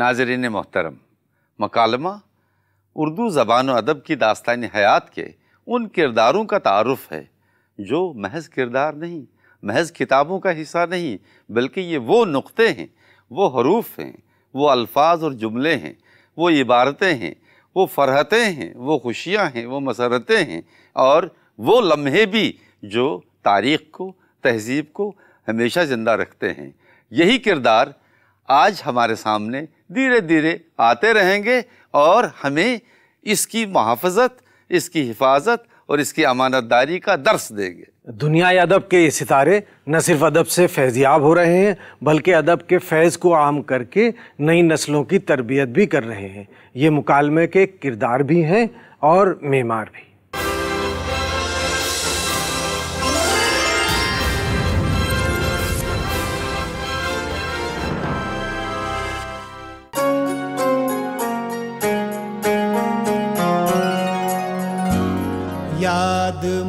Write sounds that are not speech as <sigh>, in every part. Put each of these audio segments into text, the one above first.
नाजरीन मोहतरम मकालमा उर्दू ज़बान अदब की दास्तान हयात के उन किरदारों का तारफ़ है जो महज किरदार नहीं महज किताबों का हिस्सा नहीं बल्कि ये वो नुक़े हैं वो हरूफ हैं वो अल्फाज और जुमले हैं वो इबारतें हैं वो फरहतें हैं वो खुशियाँ हैं वो मसरतें हैं और वो लम्हे भी जो तारीख़ को तहज़ीब को हमेशा ज़िंदा रखते हैं यही किरदार आज हमारे सामने धीरे धीरे आते रहेंगे और हमें इसकी महाफजत इसकी हिफाजत और इसकी अमानतदारी का दर्स देंगे दुनिया अदब के ये सितारे न सिर्फ अदब से फैजियाब हो रहे हैं बल्कि अदब के फैज़ को आम करके नई नस्लों की तरबियत भी कर रहे हैं ये मुकालमे के किरदार भी हैं और मेमार भी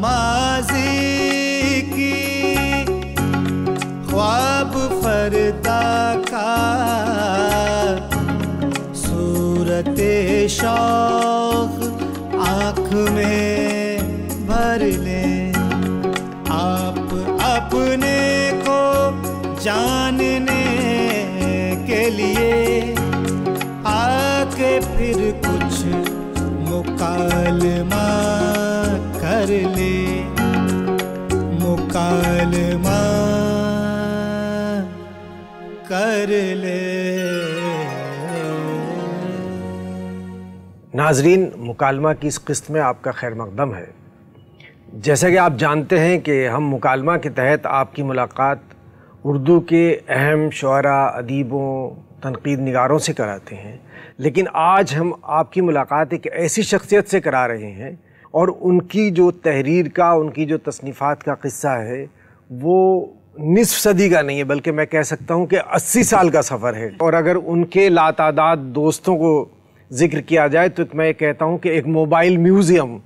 माजी की ख्वाब फरता का सूरत शाह कर ले नाजरीन मुकालमा की इस किस्त में आपका खैर मकदम है जैसा कि आप जानते हैं कि हम मुकालमा के तहत आपकी मुलाकात उर्दू के अहम शुरा अदीबों तनकीद नगारों से कराते हैं लेकिन आज हम आपकी मुलाकात एक ऐसी शख्सियत से करा रहे हैं और उनकी जो तहरीर का उनकी जो तसनीफ़ात का किस्सा है वो निसफ सदी का नहीं है बल्कि मैं कह सकता हूँ कि अस्सी साल का सफ़र है और अगर उनके लातादाद दोस्तों को जिक्र किया जाए तो मैं कहता हूँ कि एक मोबाइल म्यूज़ियम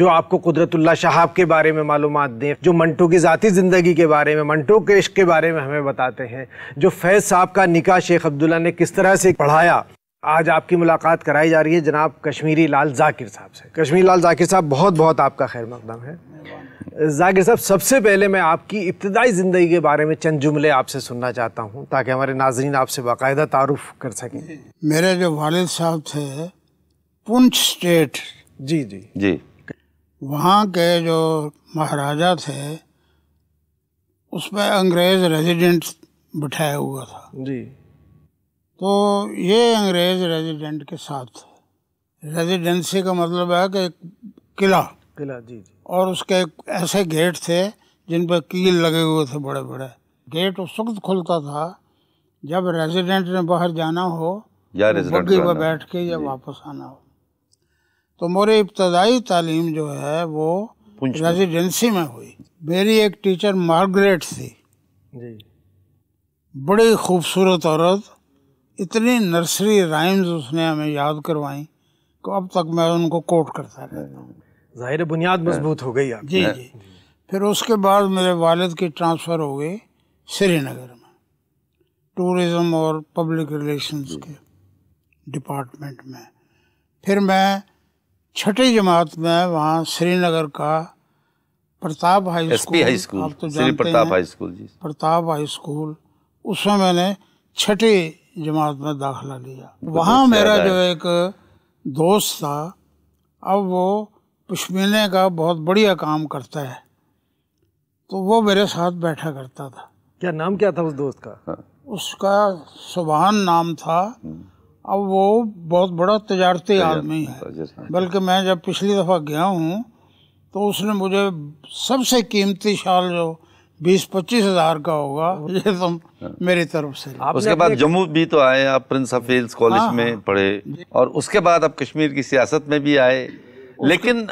जो आपको कुदरतुल्ला शहाब के बारे में मालूम दें जो मंटो की ज़ाती ज़िंदगी के बारे में मंटो के इश्क के बारे में हमें बताते हैं जो फैज़ साहब का निका शेख अब्दुल्ला ने किस तरह से पढ़ाया आज आपकी मुलाकात कराई जा रही है जनाब कश्मीरी लाल जाकिर साहब से कश्मीरी लाल जाकिर साहब बहुत बहुत आपका खैर मकदम है जाकिर साहब सबसे पहले मैं आपकी इब्तदाई ज़िंदगी के बारे में चंद जुमले आपसे सुनना चाहता हूँ ताकि हमारे नाजरन आपसे बाकायदा तारुफ कर सकें मेरे जो वालद साहब थे पुंछ स्टेट जी जी जी वहाँ के जो महाराजा थे उसमें अंग्रेज़ रेजिडेंट बिठाया हुआ था जी तो ये अंग्रेज रेजिडेंट के साथ थे रेजिडेंसी का मतलब है कि एक किला किला जी जी और उसके एक ऐसे गेट थे जिन पर कील लगे हुए थे बड़े बड़े गेट उस वक्त खुलता था जब रेजिडेंट ने बाहर जाना हो या बग्गी पर बैठ के या वापस आना हो तो मेरी इब्तदाई तालीम जो है वो रेजिडेंसी में हुई मेरी एक टीचर मार्गरेट थी जी बड़ी खूबसूरत औरत इतनी नर्सरी राइम्स उसने हमें याद करवाई तो अब तक मैं उनको कोट करता रहता हूँ ज़ाहिर बुनियाद हाँ। मजबूत हो गई जी हाँ। जी फिर उसके बाद मेरे वालद की ट्रांसफ़र हो गए श्रीनगर में टूरिज़म और पब्लिक रिलेशंस के डिपार्टमेंट में फिर मैं छठी जमात में वहाँ श्रीनगर का Pratap high school high school आप तो जानते प्रताप हाई स्कूल जी प्रताप हाई स्कूल उसमें मैंने छठी जमात में दाखला लिया तो वहाँ मेरा जो एक दोस्त था अब वो पश्मीने का बहुत बढ़िया काम करता है तो वो मेरे साथ बैठा करता था क्या नाम क्या था उस दोस्त का हाँ। उसका सुबहान नाम था हम्म। अब वो बहुत बड़ा तजारती आदमी है हाँ। बल्कि मैं जब पिछली दफ़ा गया हूँ तो उसने मुझे सबसे कीमती शाल जो बीस पच्चीस हजार का होगा हाँ। ये तुम तो हाँ। मेरी तरफ से उसके बाद जम्मू भी तो आए आप प्रिंस ऑफ वेल्स कॉलेज हाँ, में हाँ। पढ़े और उसके बाद आप कश्मीर की सियासत में भी आए लेकिन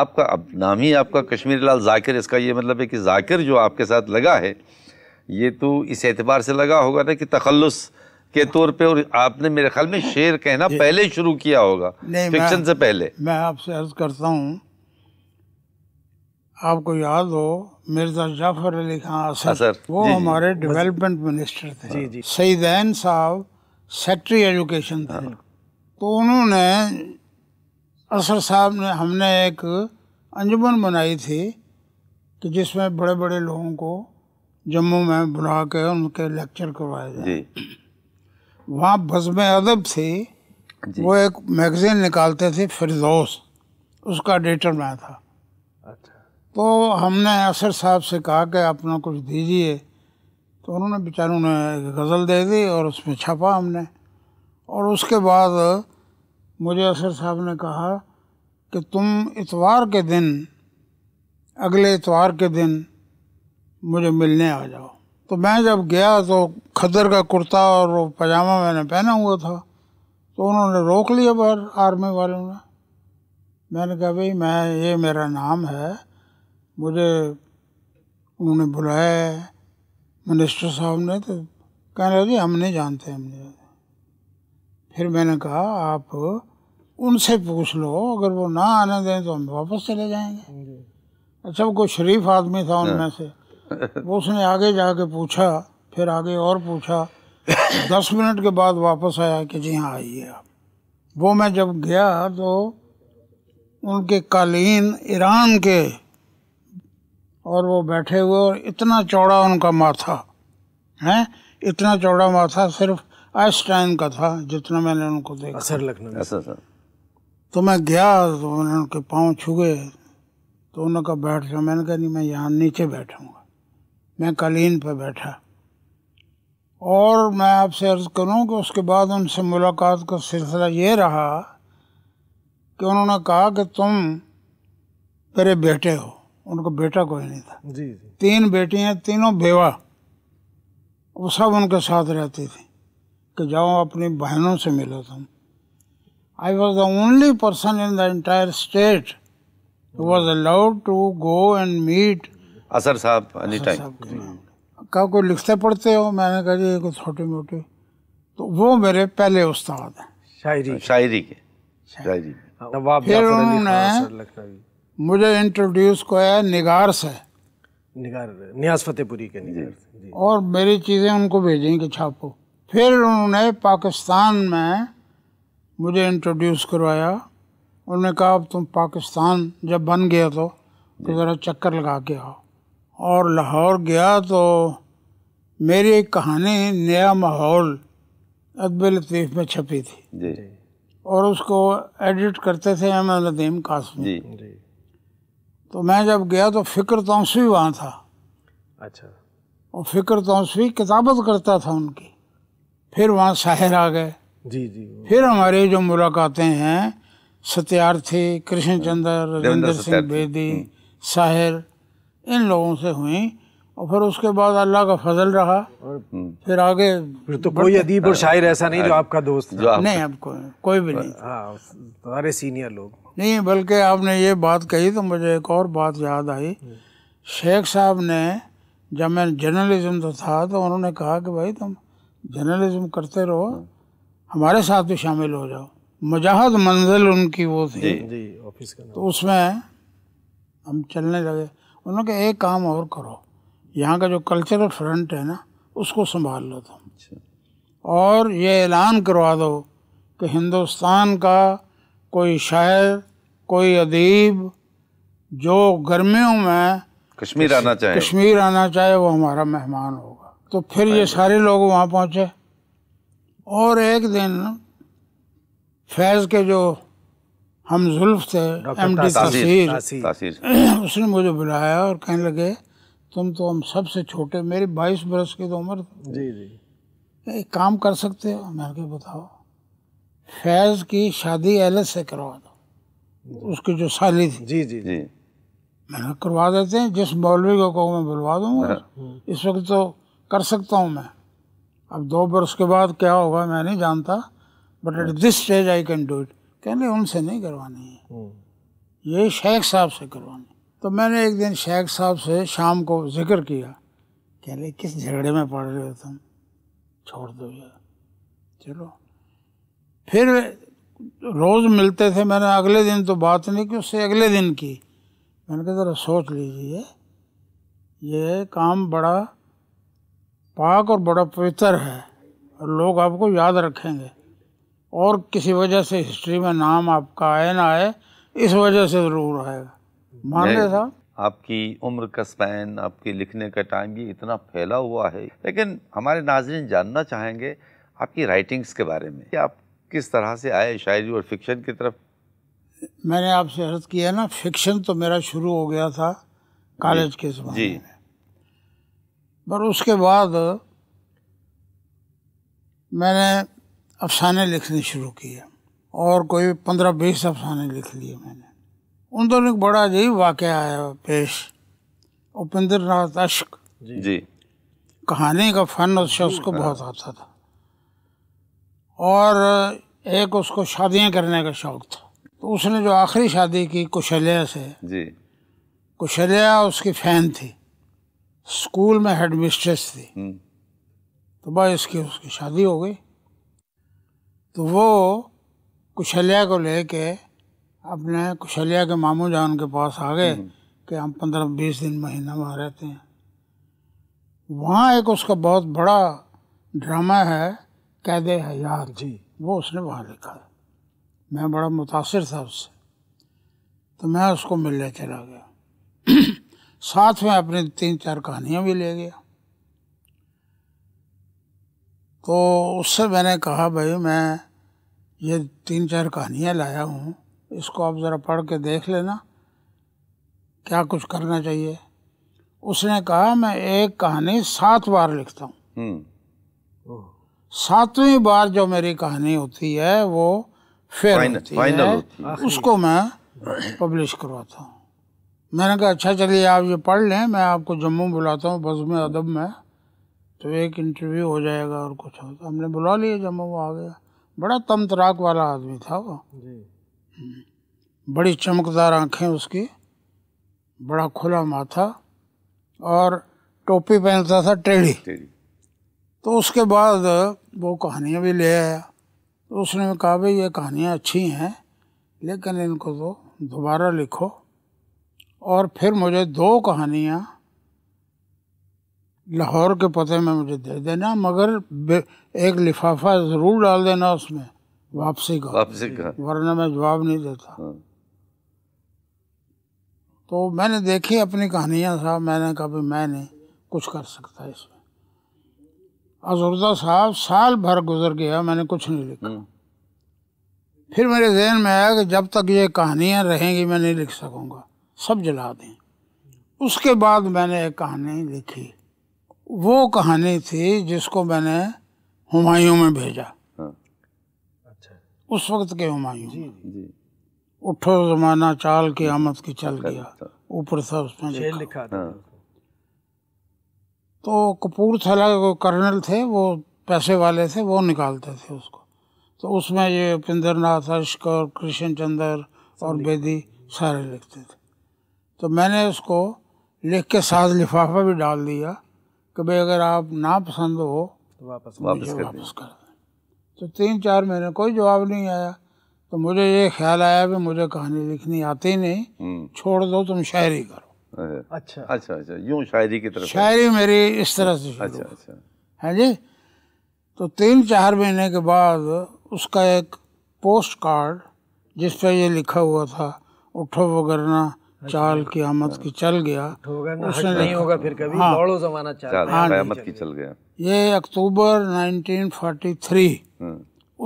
आपका अब नाम ही आपका कश्मीर लाल जाकिर इसका ये मतलब है कि जाकिर जो आपके साथ लगा है ये तो इस एतबार से लगा होगा ना कि तखलस के तौर पे और आपने मेरे ख्याल में शेर कहना पहले शुरू किया होगा फिक्शन से पहले मैं आपसे अर्ज करता हूँ आपको याद हो मिर्ज़ा जाफर अली खान हाँ, असर, असर वो जी, हमारे डेवलपमेंट मिनिस्टर थे जी जी सईदैन साहब सेक्ट्री एजुकेशन थे हाँ। तो उन्होंने असर साहब ने हमने एक अंजुमन बनाई थी कि तो जिसमें बड़े बड़े लोगों को जम्मू में बुला के उनके लेक्चर करवाए जाए वहाँ बज़म अदब थी वो एक मैगज़ीन निकालते थे फिरदौस उसका एडिटर मैं था तो हमने असर साहब से कहा कि अपना कुछ दीजिए तो उन्होंने बेचारों ने गज़ल दे दी और उसमें छपा हमने और उसके बाद मुझे असर साहब ने कहा कि तुम इतवार के दिन अगले इतवार के दिन मुझे मिलने आ जाओ तो मैं जब गया तो खदर का कुर्ता और वो पजामा मैंने पहना हुआ था तो उन्होंने रोक लिया बाहर आर्मी वालों ने मैंने कहा भाई मैं ये मेरा नाम है मुझे उन्होंने बुलाया है मिनिस्टर साहब ने तो कहने लगे हम नहीं जानते हम नहीं जानते फिर मैंने कहा आप उनसे पूछ लो अगर वो ना आने दें तो हम वापस चले जाएंगे अच्छा वो कोई शरीफ आदमी था उनमें हाँ। से वो उसने आगे जाके पूछा फिर आगे और पूछा दस मिनट के बाद वापस आया कि जी हाँ आइए आप वो मैं जब गया तो उनके कालीन ईरान के और वो बैठे हुए और इतना चौड़ा उनका माथा है इतना चौड़ा माथा सिर्फ आइंस्टाइन का था जितना मैंने उनको देखा असर लखनऊ ऐसा तो मैं गया तो मैंने उनके पाँव छुगे तो उन्होंने कहा बैठ जाओ मैंने कहा नहीं मैं यहाँ नीचे बैठूँगा मैं कालीन पर बैठा और मैं आपसे अर्ज़ करूँ कि उसके बाद उनसे मुलाकात का सिलसिला ये रहा कि उन्होंने कहा कि तुम मेरे बेटे हो उनको बेटा कोई नहीं था जी जी तीन बेटियां तीनों बेवा वो सब उनके साथ रहती थी कि जाओ अपनी बहनों से मिलो तुम I was the only person in the entire state was allowed to go and meet Asar sahab any कोई लिखते पढ़ते हो मैंने कहा जी कोई छोटे मोटे तो वो मेरे पहले उस्ताद हैं शायरी शायरी के शायरी, शायरी। फिर उन्होंने मुझे इंट्रोड्यूस किया निगार से निगार नियाज फतेहपुरी के निगार और मेरी चीज़ें उनको भेजेंगे कि छापो फिर उन्होंने पाकिस्तान में मुझे इंट्रोड्यूस करवाया उन्होंने कहा अब तुम पाकिस्तान जब बन गया तो तो ज़रा चक्कर लगा के आओ और लाहौर गया तो मेरी एक कहानी नया माहौल अदब लतीफ़ में छपी थी और उसको एडिट करते थे अहमद नदीम कासमी तो मैं जब गया तो फ़िक्र तौसवी तो वहाँ था अच्छा और फ़िक्र तौसवी तो किताबत करता था उनकी फिर वहाँ शाहर आ गए जी जी फिर हमारे जो मुलाकातें हैं सत्यार्थी कृष्णचंद्र राजेंद्र सिंह बेदी साहिर इन लोगों से हुई और फिर उसके बाद अल्लाह का फजल रहा और हम्म। फिर आगे फिर तो कोई अदीब और शायर ऐसा नहीं जो हाँ। आपका दोस्त जो आपका। नहीं आपको कोई भी नहीं हाँ, सारे सीनियर लोग नहीं बल्कि आपने ये बात कही तो मुझे एक और बात याद आई हम्म। शेख साहब ने जब मैं जर्नलिज्म तो था तो उन्होंने कहा कि भाई तुम जर्नलिज्म करते रहो हाँ। हमारे साथ भी शामिल हो जाओ मजाहद मंजिल उनकी वो थी ऑफिस का तो उसमें हम चलने लगे उन्होंने कहा एक काम और करो यहाँ का जो कल्चरल फ्रंट है ना उसको संभाल लो तुम अच्छा। और ये ऐलान करवा दो कि हिंदुस्तान का कोई शायर कोई अदीब जो गर्मियों में कश्मीर आना चाहे कश्मीर आना चाहे वो हमारा मेहमान होगा तो फिर ये सारे लोग वहाँ पहुँचे और एक दिन फैज़ के जो हम जुल्फ थे एम डी तसीर उसने मुझे बुलाया और कहने लगे तुम तो हम सबसे छोटे मेरी बाईस बरस की तो उम्र जी जी एक काम कर सकते हो मैं कहा बताओ फैज़ की शादी एलस से करवा दो उसकी जो साली थी जी जी जी मैंने करवा देते हैं जिस मौलवी को कहूँ मैं बुलवा दूँगा हाँ। इस वक्त तो कर सकता हूँ मैं अब दो बरस के बाद क्या होगा मैं नहीं जानता but at this stage I can do it कहने उनसे नहीं करवानी है हम्म। ये शेख साहब से करवानी तो मैंने एक दिन शेख साहब से शाम को जिक्र किया कह रहे किस झगड़े में पड़ रहे हो तुम छोड़ दो यार चलो फिर रोज़ मिलते थे मैंने अगले दिन तो बात नहीं की उससे अगले दिन की मैंने कहा ज़रा सोच लीजिए ये काम बड़ा पाक और बड़ा पवित्र है और लोग आपको याद रखेंगे और किसी वजह से हिस्ट्री में नाम आपका आए ना आए इस वजह से ज़रूर आएगा मान लिया आपकी उम्र का स्पैन आपके लिखने का टाइम ये इतना फैला हुआ है लेकिन हमारे नाजरन जानना चाहेंगे आपकी राइटिंग्स के बारे में आप किस तरह से आए शायरी और फिक्शन की तरफ मैंने आपसे अर्ज किया ना फिक्शन तो मेरा शुरू हो गया था कॉलेज के समय जी पर उसके बाद मैंने अफसाने लिखने शुरू किए और कोई पंद्रह बीस अफसाने लिख लिए मैंने उन दोनों एक बड़ा अजीब वाक़ आया पेश उपेंद्र नाथ अश्क जी कहानी का फन उस शख्स को बहुत आता था और एक उसको शादियां करने का शौक़ था तो उसने जो आखिरी शादी की कुशल्या से जी कुशल्या उसकी फ़ैन थी स्कूल में हेड मिस्ट्रेस थी हम्म। तो भाई इसकी उसकी शादी हो गई तो वो कुशल्या को लेके अपने कुशलिया के मामू जान के पास आ गए हम्म। कि हम पंद्रह बीस दिन महीना वहाँ रहते हैं वहाँ एक उसका बहुत बड़ा ड्रामा है कैद हयात जी वो उसने वहाँ लिखा है मैं बड़ा मुतासर था उससे तो मैं उसको मिलने चला गया <clears throat> साथ में अपनी तीन चार कहानियाँ भी ले गया तो उससे मैंने कहा भाई मैं ये तीन चार कहानियाँ लाया हूँ इसको आप ज़रा पढ़ के देख लेना क्या कुछ करना चाहिए उसने कहा मैं एक कहानी सात बार लिखता हूँ हम्म। सातवीं बार जो मेरी कहानी होती है वो फेल होती फाइनल है होती। उसको मैं पब्लिश करवाता हूँ मैंने कहा अच्छा चलिए आप ये पढ़ लें मैं आपको जम्मू बुलाता हूँ बज़म अदब में तो एक इंटरव्यू हो जाएगा और कुछ होता हमने बुला लिया जम्मू वो आ गया बड़ा तमतराक वाला आदमी था वो बड़ी चमकदार आँखें उसकी बड़ा खुला माथा और टोपी पहनता था टेढ़ी तो उसके बाद वो कहानियाँ भी ले आया तो उसने कहा भाई ये कहानियाँ अच्छी हैं लेकिन इनको तो दोबारा लिखो और फिर मुझे दो कहानियाँ लाहौर के पते में मुझे दे देना मगर एक लिफाफा ज़रूर डाल देना उसमें वापसी का वापसी का वरना मैं जवाब नहीं देता हाँ। तो मैंने देखी अपनी कहानियाँ साहब मैंने कहा भी मैं नहीं कुछ कर सकता इसमें अजुर्दा साहब साल भर गुजर गया मैंने कुछ नहीं लिखा हाँ। फिर मेरे जहन में आया कि जब तक ये कहानियाँ रहेंगी मैं नहीं लिख सकूँगा सब जला दें उसके बाद मैंने एक कहानी लिखी वो कहानी थी जिसको मैंने हुमायूं में भेजा उस वक्त के हुमायूं उठो जमाना चाल के आमद की चल गया अच्छा। ऊपर सब उसमें लिखा, लिखा था। हाँ। तो कपूरथला के कर्नल थे वो पैसे वाले थे वो निकालते थे उसको तो उसमें ये उपेंद्र नाथ अश्कर कृष्ण चंद्र और बेदी सारे लिखते थे तो मैंने उसको लिख के साथ लिफाफा भी डाल दिया कि भाई अगर आप ना पसंद हो तो वापस वापस कर, वापस कर तो तीन चार महीने कोई जवाब नहीं आया तो मुझे ये ख्याल आया कि मुझे कहानी लिखनी आती नहीं हम्म। छोड़ दो तुम शायरी करो अच्छा अच्छा अच्छा यूं शायरी की तरफ शायरी मेरी इस तरह से अच्छा अच्छा है हाँ जी तो तीन चार महीने के बाद उसका एक पोस्ट कार्ड जिस पर ये लिखा हुआ था उठो वगरना अच्छा। चाल की आमद हाँ। की चल गया उसने नहीं होगा फिर कभी हाँ, जमाना चाल हाँ, हाँ की चल गया ये अक्टूबर 1943 हाँ।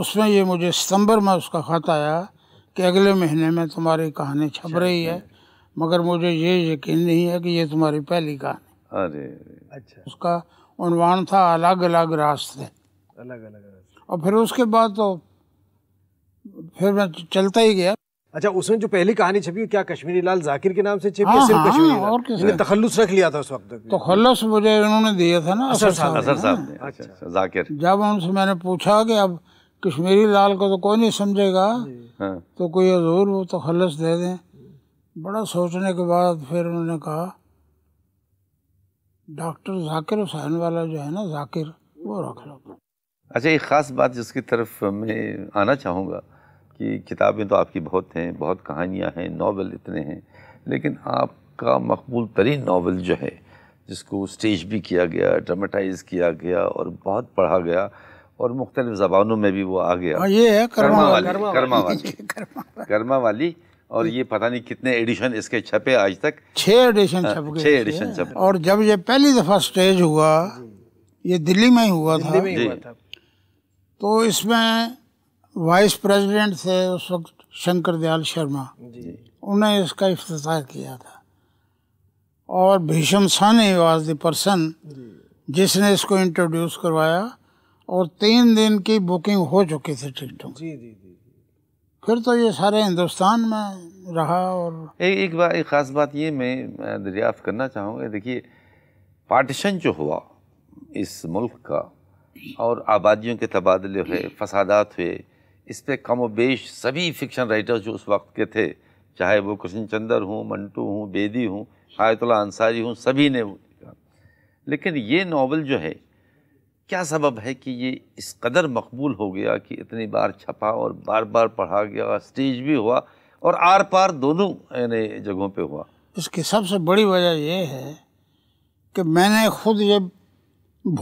उसमें ये मुझे सितंबर में उसका ख़त आया कि अगले महीने में तुम्हारी कहानी छप रही है अच्छा, अच्छा। मगर मुझे ये यकीन नहीं है कि ये तुम्हारी पहली कहानी अरे अच्छा उसका उनवान था अलग अलग रास्ते अलग अलग और फिर उसके बाद तो फिर मैं चलता ही गया अच्छा उसमें जो पहली कहानी छपी क्या कश्मीरी लाल जाकिर के नाम से छपी हाँ, सिर्फ हाँ, कश्मीरी हाँ, लाल और किसने तखल्लुस रख लिया था उस वक्त तखल्लुस तो मुझे उन्होंने दिया था ना असर साहब असर साहब अच्छा जाकिर जब उनसे मैंने पूछा कि अब कश्मीरी लाल को तो कोई नहीं समझेगा हाँ। तो कोई हजूर वो तखल्लुस दे दें बड़ा सोचने के बाद फिर उन्होंने कहा डॉक्टर जाकिर हुसैन वाला जो है ना जाकिर वो रख लो अच्छा एक ख़ास बात जिसकी तरफ मैं आना चाहूँगा कि किताबें तो आपकी बहुत हैं बहुत कहानियाँ हैं नावल इतने हैं लेकिन आपका मकबूल तरीन नावल जो है जिसको स्टेज भी किया गया ड्रामेटाइज किया गया और बहुत पढ़ा गया और मुख्तलिफ ज़बानों में भी वो आ गया हाँ, ये है कर्मा <laughs> वाली कर्मा वाली कर्मा वाली और ये पता नहीं कितने एडिशन इसके छपे आज तक छः हाँ, एडिशन छप गए छः एडिशन छप और जब ये पहली दफ़ा स्टेज हुआ ये दिल्ली में ही हुआ था। तो इसमें वाइस प्रेसिडेंट थे उस वक्त शंकर दयाल शर्मा उन्हें इसका अफ्ताह किया था और भीषम सानी वाज द पर्सन जिसने इसको इंट्रोड्यूस करवाया और तीन दिन की बुकिंग हो चुकी थी टिकटों जी जी जी फिर तो ये सारे हिंदुस्तान में रहा और ए, एक बार एक ख़ास बात ये मैं दरियाफ़त करना चाहूँगा देखिए पार्टीशन जो हुआ इस मुल्क का और आबादियों के तबादले हुए फसादात हुए इस पर कम बेश सभी फिक्शन राइटर्स जो उस वक्त के थे चाहे वो कृष्ण चंद्र हों मंटू हों बेदी हों आयतुल्ला अंसारी हों सभी ने लेकिन ये नावल जो है क्या सबब है कि ये इस कदर मकबूल हो गया कि इतनी बार छपा और बार बार पढ़ा गया स्टेज भी हुआ और आर पार दोनों जगहों पे हुआ इसकी सबसे बड़ी वजह ये है कि मैंने खुद ये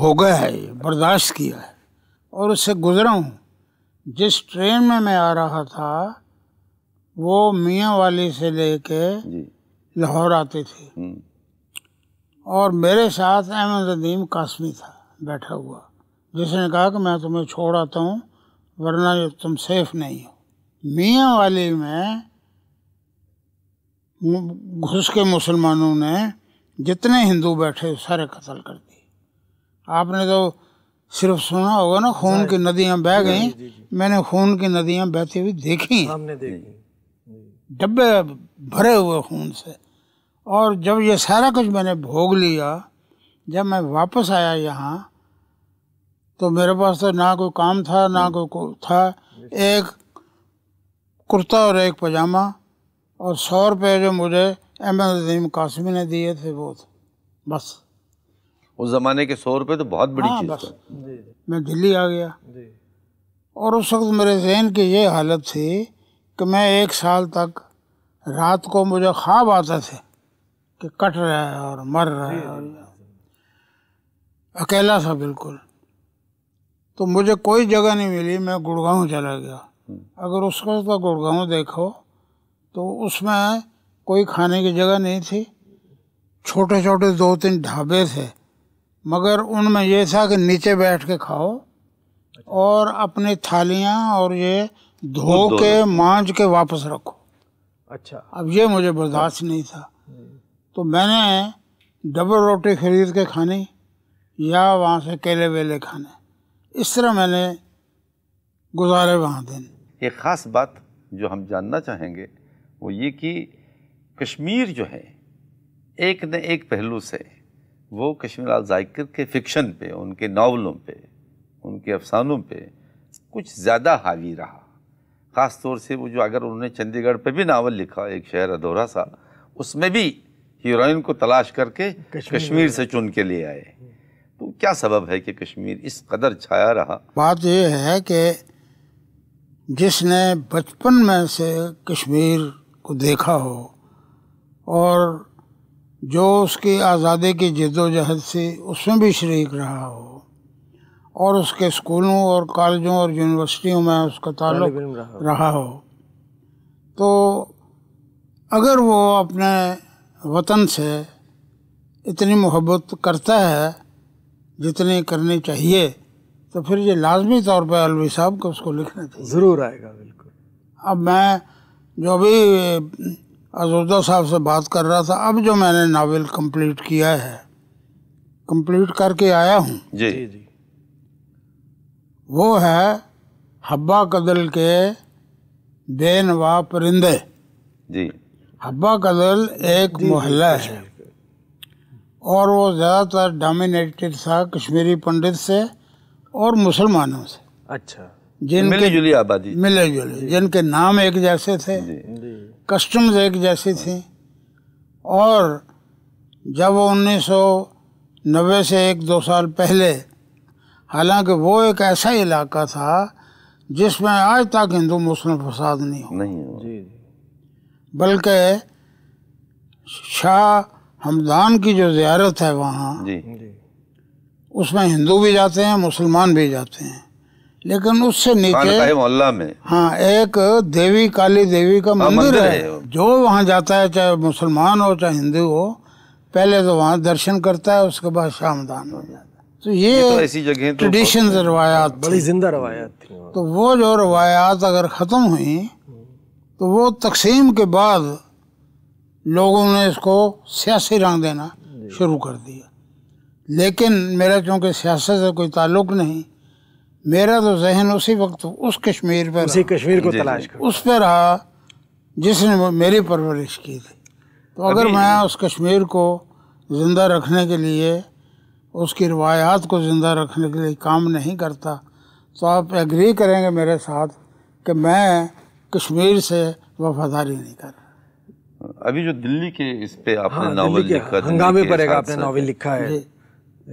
भोगा है बर्दाश्त किया है और उससे गुजरा हूँ जिस ट्रेन में मैं आ रहा था वो मियाँ वाली से लेके लाहौर आते थे हम्म। और मेरे साथ अहमद नदीम कासमी था बैठा हुआ जिसने कहा कि मैं तुम्हें छोड़ आता हूँ वरना तुम सेफ नहीं हो मियाँ वाली में घुस के मुसलमानों ने जितने हिंदू बैठे सारे कत्ल कर दिए आपने तो सिर्फ सुना होगा ना खून की नदियाँ बह गई मैंने खून की नदियाँ बहती हुई देखी डब्बे भरे हुए खून से और जब ये सारा कुछ मैंने भोग लिया जब मैं वापस आया यहाँ तो मेरे पास तो ना कोई काम था ना हम्म। कोई था एक कुर्ता और एक पजामा और सौ रुपये जो मुझे अहमद नदीम कासमी ने दिए थे वो बस उस ज़माने के सौ रुपये तो बहुत बड़ी हाँ, चीज़ थी मैं दिल्ली आ गया और उस वक्त मेरे जहन की ये हालत थी कि मैं एक साल तक रात को मुझे ख्वाब आते थे कि कट रहा है और मर रहा है और अकेला था बिल्कुल तो मुझे कोई जगह नहीं मिली मैं गुड़गांव चला गया हम्म। अगर उसको तो गुड़गांव देखो तो उसमें कोई खाने की जगह नहीं थी छोटे छोटे दो तीन ढाबे थे मगर उनमें ये था कि नीचे बैठ के खाओ और अपनी थालियाँ और ये धो के मांज के वापस रखो अच्छा अब ये मुझे बर्दाश्त नहीं था तो मैंने डबल रोटी खरीद के खानी या वहाँ से केले वेले खाने इस तरह मैंने गुजारे वहाँ दिन एक ख़ास बात जो हम जानना चाहेंगे वो ये कि कश्मीर जो है एक न एक पहलू से वो कश्मीर लाल जाकिर के फ़िक्शन पे उनके नावलों पे उनके अफसानों पे कुछ ज़्यादा हावी रहा ख़ास तौर से वो जो अगर उन्होंने चंडीगढ़ पे भी नावल लिखा एक शहर अधोरा सा उसमें भी हीरोइन को तलाश करके कश्मीर, कश्मीर से चुन के ले आए तो क्या सबब है कि कश्मीर इस कदर छाया रहा बात यह है कि जिसने बचपन में से कश्मीर को देखा हो और जो उसकी आज़ादी की जद्दोजहद से उसमें भी शरीक रहा हो और उसके स्कूलों और कॉलेजों और यूनिवर्सिटियों में उसका ताल्लुक रहा, रहा हो तो अगर वो अपने वतन से इतनी मोहब्बत करता है जितनी करनी चाहिए तो फिर ये लाजमी तौर पर अलवी साहब को उसको लिखना चाहिए ज़रूर आएगा बिल्कुल अब मैं जो भी अजोदा साहब से बात कर रहा था अब जो मैंने नावल कंप्लीट किया है कंप्लीट करके आया हूँ जी जी वो है हब्बा कदल के बेनवा परिंदे जी हब्बा कदल एक मोहल्ला है और वो ज़्यादातर डोमिनेटेड था कश्मीरी पंडित से और मुसलमानों से अच्छा जिन मिले जुली आबादी मिले जुले जिनके नाम एक जैसे थे कस्टम्स एक जैसे थे और जब उन्नीस नब्बे से एक दो साल पहले हालांकि वो एक ऐसा इलाका था जिसमें आज तक हिंदू मुस्लिम फसाद नहीं हो नहीं बल्कि शाह हमदान की जो जियारत है वहाँ उसमें हिंदू भी जाते हैं मुसलमान भी जाते हैं लेकिन उससे नीचे मोहल्ला में हाँ एक देवी काली देवी का हाँ, मंदिर, मंदिर है।, है जो वहाँ जाता है चाहे मुसलमान हो चाहे हिंदू हो पहले तो वहाँ दर्शन करता है उसके बाद दान हो जाता है तो ये, तो ऐसी जगह ट्रेडिशन तो रवायात बड़ी जिंदा रवायात थी तो वो जो रवायात अगर ख़त्म हुई तो वो तकसीम के बाद लोगों ने इसको सियासी रंग देना शुरू कर दिया लेकिन मेरा चूँकि सियासत से कोई ताल्लुक नहीं मेरा तो जहन उसी वक्त उस कश्मीर पर उसी कश्मीर को तलाश कर उस पर रहा जिसने मेरी परवरिश की थी तो अगर मैं उस कश्मीर को ज़िंदा रखने के लिए उसकी रवायात को ज़िंदा रखने के लिए काम नहीं करता तो आप एग्री करेंगे मेरे साथ कि मैं कश्मीर से वफादारी नहीं कर रहा अभी जो दिल्ली के इस पे आपने हाँ, नावल लिखा हंगामे पर एक आपने नावल लिखा है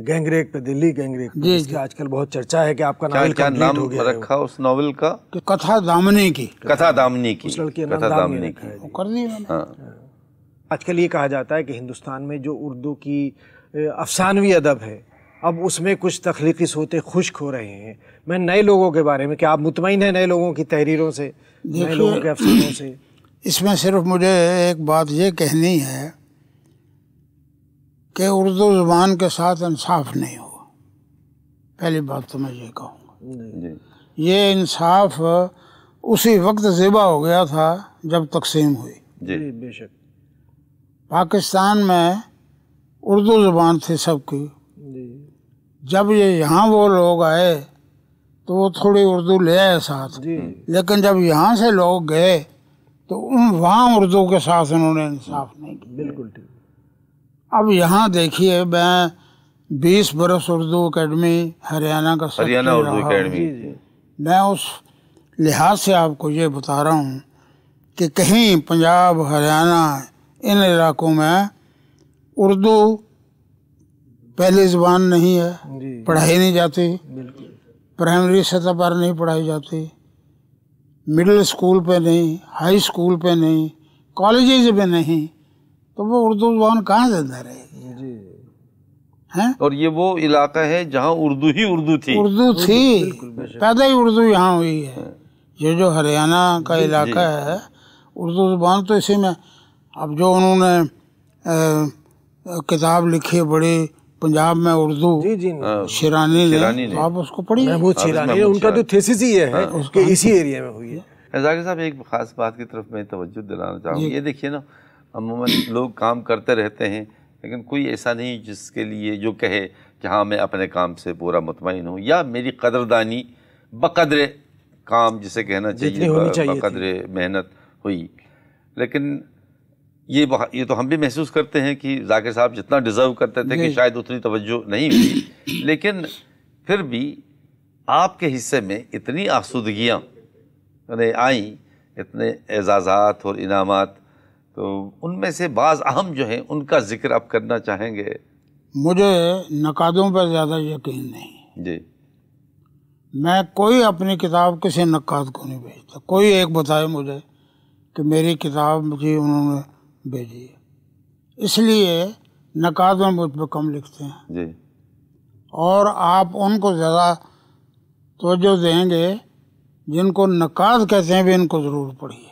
गैंग पे दिल्ली गैंग रेप आजकल बहुत चर्चा है कि आपका नावल क्या नाम हो गया रखा उस नावल का तो कथा दामनी की कथा दामनी की उस लड़की कथा दामनी कर दिया हाँ। हाँ। आजकल ये कहा जाता है कि हिंदुस्तान में जो उर्दू की अफसानवी अदब है अब उसमें कुछ तख्लीकी सोते खुश्क हो रहे हैं मैं नए लोगों के बारे में क्या आप मुतमिन हैं नए लोगों की तहरीरों से नए लोगों के अफसानों से इसमें सिर्फ मुझे एक बात ये कहनी है कि उर्दू ज़बान के साथ इंसाफ नहीं हुआ पहली बात तो मैं ये कहूँगा ये इंसाफ उसी वक्त ज़िबा हो गया था जब तकसीम हुई जी बेशक पाकिस्तान में उर्दू ज़बान थी सबकी जब ये यहाँ वो लोग आए तो वो थोड़ी उर्दू ले आए साथ लेकिन जब यहाँ से लोग गए तो उन वहाँ उर्दू के साथ उन्होंने इंसाफ नहीं किया बिल्कुल ठीक अब यहाँ देखिए मैं बीस बरस उर्दू अकेडमी हरियाणा का हरियाणा उर्दू अकेडमी मैं उस लिहाज से आपको ये बता रहा हूँ कि कहीं पंजाब हरियाणा इन इलाकों में उर्दू पहली ज़बान नहीं है पढ़ाई नहीं जाती प्राइमरी सतह पर नहीं पढ़ाई जाती मिडिल स्कूल पे नहीं हाई स्कूल पे नहीं कॉलेजेज पे नहीं तो वो उर्दू जुबान कहाँ जिंदा रहेगी जी हैं और ये वो इलाका है जहाँ उर्दू ही उर्दू थी उर्दू थी पैदा ही उर्दू यहाँ हुई है हाँ। ये जो हरियाणा का इलाका है उर्दू जुबान तो इसी में अब जो उन्होंने किताब लिखी बड़ी पंजाब में उर्दू जी जी हाँ। शिरानी ने तो आप उसको पढ़िए महमूद शिरानी उनका जो तो थेसिस ही है हाँ। उसके इसी एरिया में हुई है जाकिर साहब एक खास बात की तरफ मैं तवज्जो दिलाना चाहूँगा ये देखिए ना अमूमन लोग काम करते रहते हैं लेकिन कोई ऐसा नहीं जिसके लिए जो कहे कि हाँ मैं अपने काम से पूरा मुतमिन हूँ या मेरी कदरदानी बकदर काम जिसे कहना चाहिए, चाहिए बकदर मेहनत हुई लेकिन ये ये तो हम भी महसूस करते हैं कि जाकिर साहब जितना डिज़र्व करते थे कि शायद उतनी तवज्जो नहीं हुई लेकिन फिर भी आपके हिस्से में इतनी आसूदगियाँ आई इतने एजाज़ात और इनामत तो उनमें से बाज़ अहम जो हैं उनका जिक्र आप करना चाहेंगे मुझे नकादों पर ज़्यादा यकीन नहीं जी मैं कोई अपनी किताब किसी नक्काद को नहीं भेजता कोई एक बताए मुझे कि मेरी किताब मुझे उन्होंने भेजी है इसलिए नकाद में मुझ पर कम लिखते हैं जी और आप उनको ज़्यादा तोजो देंगे जिनको नकाद कहते हैं भी इनको ज़रूर पढ़िए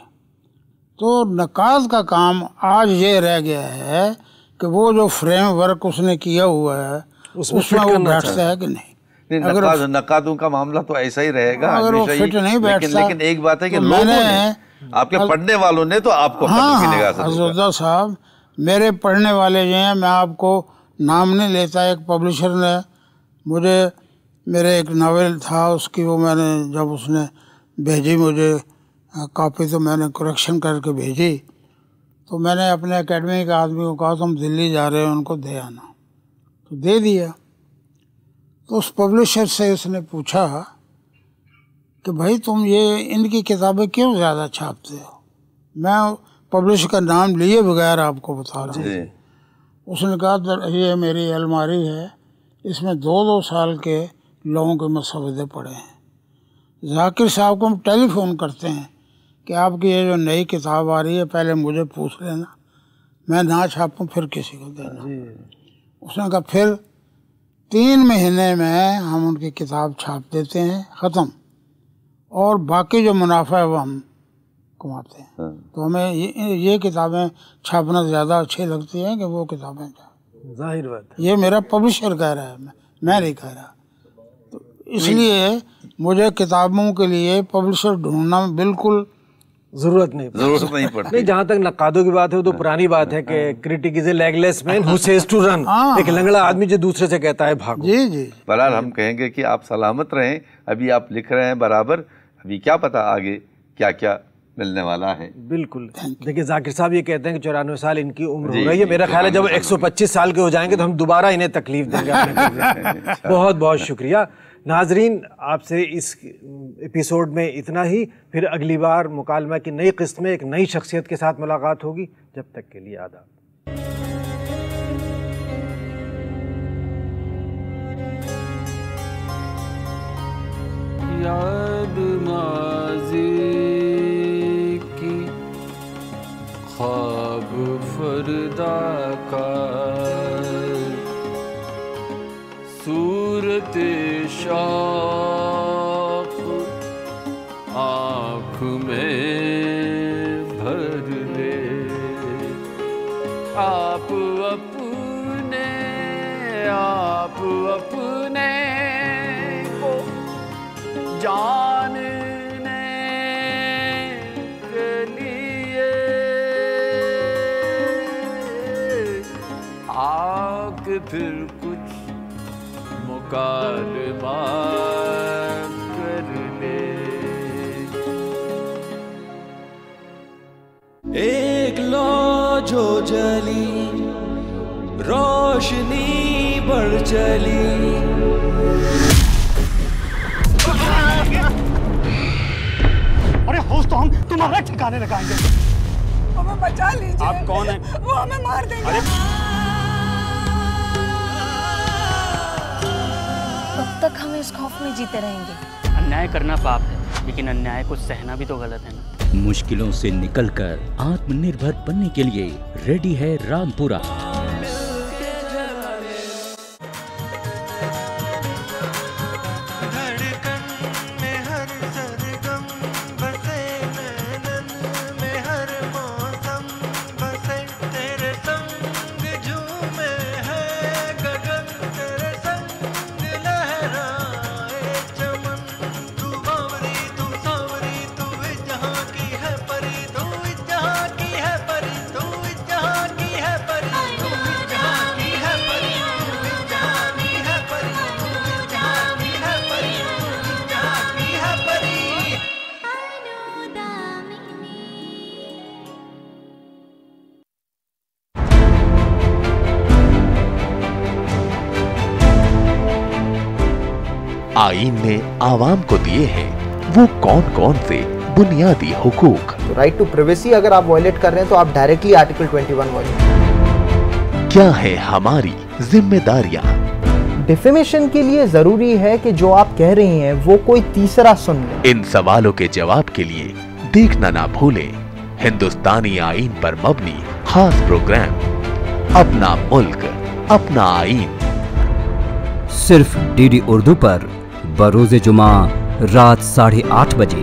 तो नक्काश का काम आज ये रह गया है कि वो जो फ्रेम वर्क उसने किया हुआ है उसमें वो बैठता है कि नहीं अगर नकादों का मामला तो ऐसा ही रहेगा अगर वो फिट नहीं बैठता लेकिन, लेकिन एक बात है कि तो मैंने आपके अल... पढ़ने वालों ने तो आपको हाँ साहब मेरे पढ़ने वाले जो हैं मैं आपको नाम नहीं लेता एक पब्लिशर ने मुझे मेरे एक नावल था उसकी वो मैंने जब उसने भेजी मुझे हाँ, कॉपी तो मैंने करेक्शन करके भेजी तो मैंने अपने एकेडमी के आदमी को कहा तुम दिल्ली जा रहे हो उनको दे आना तो दे दिया तो उस पब्लिशर से उसने पूछा कि भाई तुम ये इनकी किताबें क्यों ज़्यादा छापते हो मैं पब्लिश का नाम लिए बगैर आपको बता रहा हूँ उसने कहा ये मेरी अलमारी है इसमें दो दो साल के लोगों के मसवदे पड़े हैं जाकिर साहब को हम टेलीफोन करते हैं कि आपकी ये जो नई किताब आ रही है पहले मुझे पूछ लेना मैं ना छापूँ फिर किसी को देना उसने कहा फिर तीन महीने में हम उनकी किताब छाप देते हैं ख़त्म और बाकी जो मुनाफा है वो हम कमाते हैं हाँ। तो हमें ये, ये किताबें छापना ज़्यादा अच्छी लगती हैं कि वो किताबें जाहिर बात ये मेरा पब्लिशर कह रहा है मैं मैं नहीं कह रहा तो इसलिए मुझे किताबों के लिए पब्लिशर ढूंढना बिल्कुल जरूरत नहीं जरूरत नहीं पड़ती नहीं जहाँ तक नकादों की बात है तो हाँ। पुरानी बात है कि critic is a legless man who says to run एक लंगड़ा आदमी जो दूसरे से कहता है भागो जी जी बहरहाल हम कहेंगे कि आप सलामत रहें अभी आप लिख रहे हैं बराबर अभी क्या पता आगे क्या क्या मिलने वाला है बिल्कुल देखिए जाकिर साहब ये कहते हैं कि चौरानवे साल इनकी उम्र हो रही है मेरा ख्याल है जब 125 साल के हो जाएंगे तो हम दोबारा इन्हें तकलीफ देंगे <laughs> बहुत बहुत शुक्रिया नाजरीन आपसे इस एपिसोड में इतना ही फिर अगली बार मुकालमा की नई किस्त में एक नई शख्सियत के साथ मुलाकात होगी जब तक के लिए आदाब याद माजी की ख्वाब फरदा का सूरत शाख आँख में भर ले आप अपने आप अपने को जानने के लिए आँख फिर कुछ कारोबार कर ले एक लो जो जली रोशनी बढ़ चली अरे होश तो हम तुम्हारा ठिकाने लगाएंगे हमें बचा लीजिए आप कौन है वो हमें मार देंगे हम इस खौफ में जीते रहेंगे अन्याय करना पाप है लेकिन अन्याय को सहना भी तो गलत है ना मुश्किलों से निकलकर आत्मनिर्भर बनने के लिए रेडी है रामपुरा आईन ने आवाम को दिए हैं वो कौन कौन से बुनियादी हकूक राइट टू प्राइवेसी अगर आप वॉयलेट कर रहे हैं तो आप डायरेक्टली आर्टिकल 21 वॉयलेट क्या है हमारी जिम्मेदारियाँ डिफेमेशन के लिए जरूरी है कि जो आप कह रही हैं वो कोई तीसरा सुन ले इन सवालों के जवाब के लिए देखना ना भूलें हिंदुस्तानी आईन पर मबनी खास प्रोग्राम अपना मुल्क अपना आईन सिर्फ डीडी उर्दू पर बरोज़ जुमा रात साढ़े आठ बजे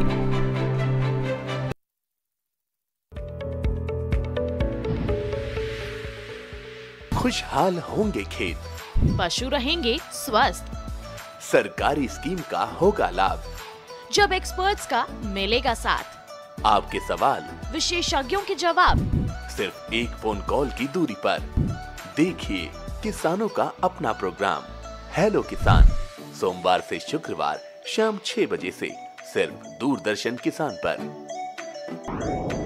खुशहाल होंगे खेत पशु रहेंगे स्वस्थ सरकारी स्कीम का होगा लाभ जब एक्सपर्ट्स का मिलेगा साथ आपके सवाल विशेषज्ञों के जवाब सिर्फ एक फोन कॉल की दूरी पर देखिए किसानों का अपना प्रोग्राम हेलो किसान सोमवार से शुक्रवार शाम छह बजे से सिर्फ दूरदर्शन किसान पर